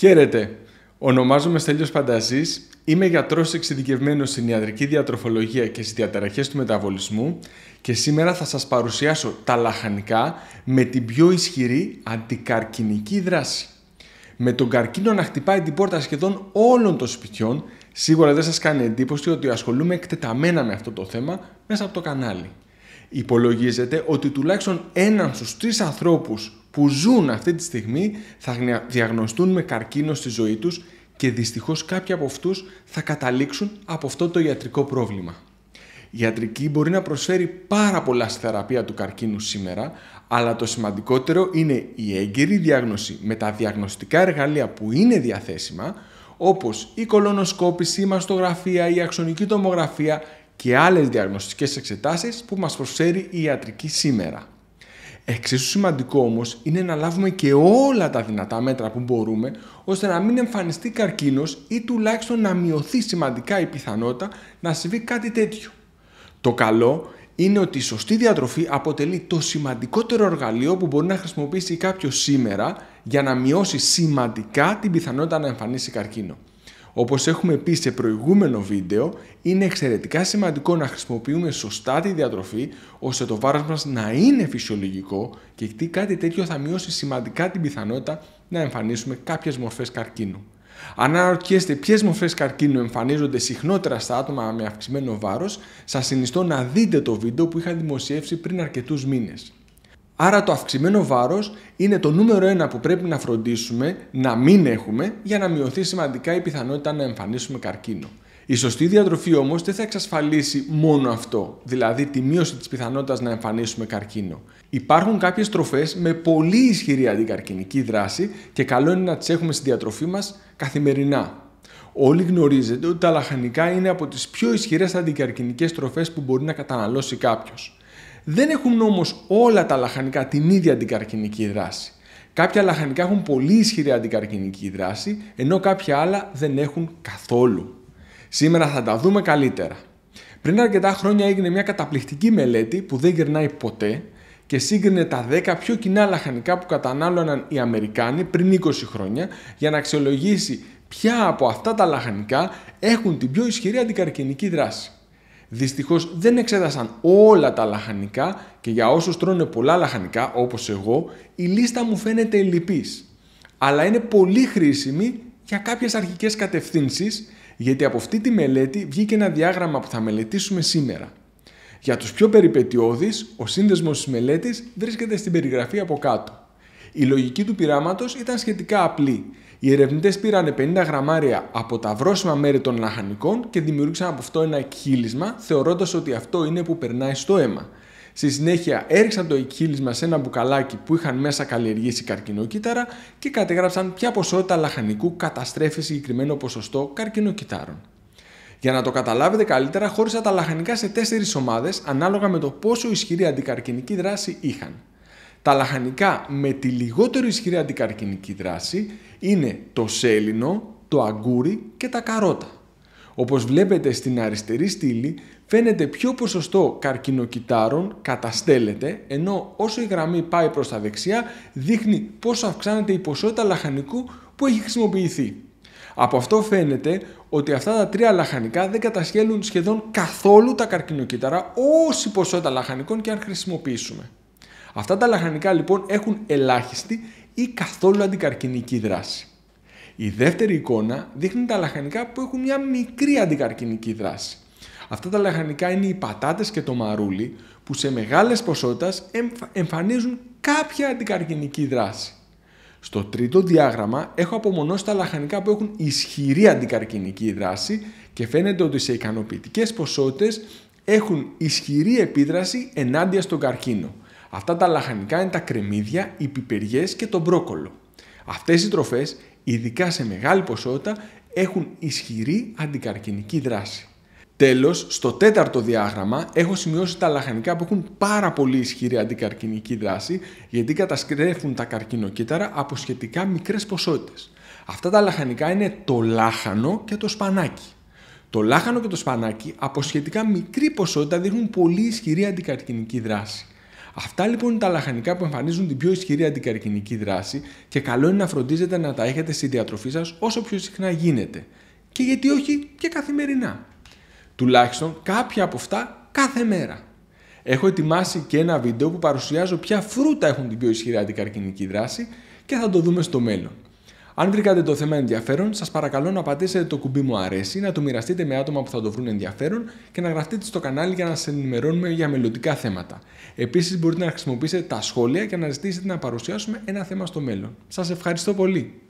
Χαίρετε. Ονομάζομαι Στέλιος Πανταζής, Είμαι γιατρός εξειδικευμένος στην ιατρική διατροφολογία και στις διαταραχές του μεταβολισμού και σήμερα θα σας παρουσιάσω τα λαχανικά με την πιο ισχυρή αντικαρκινική δράση. Με τον καρκίνο να χτυπάει την πόρτα σχεδόν όλων των σπιτιών, σίγουρα δεν σας κάνει εντύπωση ότι ασχολούμαι εκτεταμένα με αυτό το θέμα μέσα από το κανάλι. Υπολογίζεται ότι τουλάχιστον έναν στους τρεις ανθρώπους που ζουν αυτή τη στιγμή θα διαγνωστούν με καρκίνο στη ζωή τους και δυστυχώς κάποιοι από αυτούς θα καταλήξουν από αυτό το ιατρικό πρόβλημα. Η ιατρική μπορεί να προσφέρει πάρα πολλά στη θεραπεία του καρκίνου σήμερα, αλλά το σημαντικότερο είναι η έγκαιρη διάγνωση με τα διαγνωστικά εργαλεία που είναι διαθέσιμα, όπως η κολονοσκόπηση, η μαστογραφία, η αξονική τομογραφία, και άλλες διαγνωστικές εξετάσεις που μας προσφέρει η ιατρική σήμερα. Εξίσου σημαντικό όμως είναι να λάβουμε και όλα τα δυνατά μέτρα που μπορούμε ώστε να μην εμφανιστεί καρκίνος ή τουλάχιστον να μειωθεί σημαντικά η πιθανότητα να συμβεί κάτι τέτοιο. Το καλό είναι ότι η σωστή διατροφή αποτελεί το σημαντικότερο εργαλείο που μπορεί να χρησιμοποιήσει κάποιος που μπορει να χρησιμοποιησει καποιο σημερα για να μειώσει σημαντικά την πιθανότητα να εμφανίσει καρκίνο. Όπως έχουμε πει σε προηγούμενο βίντεο, είναι εξαιρετικά σημαντικό να χρησιμοποιούμε σωστά τη διατροφή ώστε το βάρος μας να είναι φυσιολογικό και γιατί κάτι τέτοιο θα μειώσει σημαντικά την πιθανότητα να εμφανίσουμε κάποιες μορφές καρκίνου. Αν αναρωτιέστε ποιες μορφές καρκίνου εμφανίζονται συχνότερα στα άτομα με αυξημένο βάρος, σας συνιστώ να δείτε το βίντεο που είχα δημοσιεύσει πριν αρκετούς μήνες. Άρα το αυξημένο βάρος είναι το νούμερο ένα που πρέπει να φροντίσουμε να μην έχουμε για να μειωθεί σημαντικά η πιθανότητα να εμφανίσουμε καρκίνο. Η σωστή διατροφή όμως δεν θα εξασφαλίσει μόνο αυτό, δηλαδή τη μείωση της πιθανότητας να εμφανίσουμε καρκίνο. Υπάρχουν κάποιες τροφές με πολύ ισχυρή αντικαρκινική δράση και καλό είναι να τις έχουμε στη διατροφή μας καθημερινά. Όλοι γνωρίζετε ότι τα λαχανικά είναι από τις πιο ισχυρές αντικαρκινικές τροφές που μπορεί να καταναλώσει κάποιος. Δεν έχουν όμως όλα τα λαχανικά την ίδια αντικαρκυνική δράση. Κάποια λαχανικά έχουν πολύ ισχυρή αντικαρκυνική δράση, ενώ κάποια άλλα δεν έχουν καθόλου. Σήμερα θα τα δούμε καλύτερα. Πριν αρκετά χρόνια έγινε μια καταπληκτική μελέτη που δεν γυρνάει ποτέ και σύγκρινε τα 10 πιο κοινά λαχανικά που κατανάλωναν οι Αμερικάνοι πριν 20 χρόνια για να αξιολογήσει ποια από αυτά τα λαχανικά έχουν την πιο ισχυρή αντικαρκινική δράση. Δυστυχώς δεν εξέτασαν όλα τα λαχανικά και για όσους τρώνε πολλά λαχανικά, όπως εγώ, η λίστα μου φαίνεται λυπής. Αλλά είναι πολύ χρήσιμη για κάποιες αρχικές κατευθύνσεις, γιατί από αυτή τη μελέτη βγήκε ένα διάγραμμα που θα μελετήσουμε σήμερα. Για τους πιο περιπετειώδεις, ο σύνδεσμος της μελέτης βρίσκεται στην περιγραφή από κάτω. Η λογική του πειράματος ήταν σχετικά απλή. Οι ερευνητές πήραν 50 γραμμάρια από τα βρόσιμα μέρη των λαχανικών και δημιούργησαν από αυτό ένα εκχύλισμα, θεωρώντας ότι αυτό είναι που περνάει στο αίμα. Στη συνέχεια έριξαν το εκχύλισμα σε ένα μπουκαλάκι που είχαν μέσα καλλιεργήσει καρκινοκύτταρα και κατέγραψαν ποια ποσότητα λαχανικού καταστρέφει συγκεκριμένο ποσοστό καρκινοκυτάρων. Για να το καταλάβετε καλύτερα, χώρισα τα λαχανικά σε τέσσερις ομάδες ανάλογα με το πόσο ισχυρή αντικαρκινική δράση είχαν. Τα λαχανικά με τη λιγότερο ισχυρή αντικαρκινική δράση είναι το σέλινο, το αγγούρι και τα καρότα. Όπως βλέπετε στην αριστερή στήλη φαίνεται ποιο ποσοστό καρκινοκυτάρων καταστέλλεται ενώ όσο η γραμμή πάει προς τα δεξιά δείχνει πόσο αυξάνεται η ποσότητα λαχανικού που έχει χρησιμοποιηθεί. Από αυτό φαίνεται ότι αυτά τα τρία λαχανικά δεν κατασχέλουν σχεδόν καθόλου τα καρκινοκύτταρα όση ποσότητα λαχανικών και αν χρησιμοποιήσουμε. Αυτά τα λαχανικά λοιπόν έχουν ελάχιστη ή καθόλου αντικαρκυνική δράση. Η δεύτερη εικόνα δείχνει τα λαχανικά που έχουν μια μικρή αντικαρκυνική δράση. Αυτά τα λαχανικά είναι οι πατάτες και το μαρούλι που σε μεγάλες ποσότητες εμφανίζουν κάποια αντικαρκυνική δράση. Στο τρίτο διάγραμμα έχω απομονώσει τα λαχανικά που έχουν ισχυρή αντικαρκυνική δράση και φαίνεται ότι σε ικανοποιητικές ποσότητες έχουν ισχυρή επίδραση ενάντια στον καρκίνο. Αυτά τα λαχανικά είναι τα κρεμμύδια, οι πιπεριές και το μπρόκολο. Αυτές οι τροφές, ειδικά σε μεγάλη ποσότητα, έχουν ισχυρή αντικαρκυνική δράση. Τέλος, στο τέταρτο διάγραμμα έχω σημειώσει τα λαχανικά που έχουν πάρα πολύ ισχυρή αντικαρκυνική δράση γιατί κατασκρέφουν τα καρκινοκύτταρα από σχετικά μικρές ποσότητες. Αυτά τα λαχανικά είναι το λάχανο και το σπανάκι. Το λάχανο και το σπανάκι από σχετικά μικρή ποσότητα δίνουν πολύ ισχυρή αντικαρκυνική δράση. Αυτά λοιπόν είναι τα λαχανικά που εμφανίζουν την πιο ισχυρή αντικαρκυνική δράση και καλό είναι να φροντίζετε να τα έχετε στη διατροφή σας όσο πιο συχνά γίνεται. Και γιατί όχι και καθημερινά. Τουλάχιστον κάποια από αυτά κάθε μέρα. Έχω ετοιμάσει και ένα βίντεο που παρουσιάζω ποια φρούτα έχουν την πιο ισχυρή αντικαρκυνική δράση και θα το δούμε στο μέλλον. Αν βρήκατε το θέμα ενδιαφέρον, σας παρακαλώ να πατήσετε το κουμπί μου αρέσει, να το μοιραστείτε με άτομα που θα το βρουν ενδιαφέρον και να γραφτείτε στο κανάλι για να σας ενημερώνουμε για μελλοντικά θέματα. Επίσης, μπορείτε να χρησιμοποιήσετε τα σχόλια και να ζητήσετε να παρουσιάσουμε ένα θέμα στο μέλλον. Σας ευχαριστώ πολύ.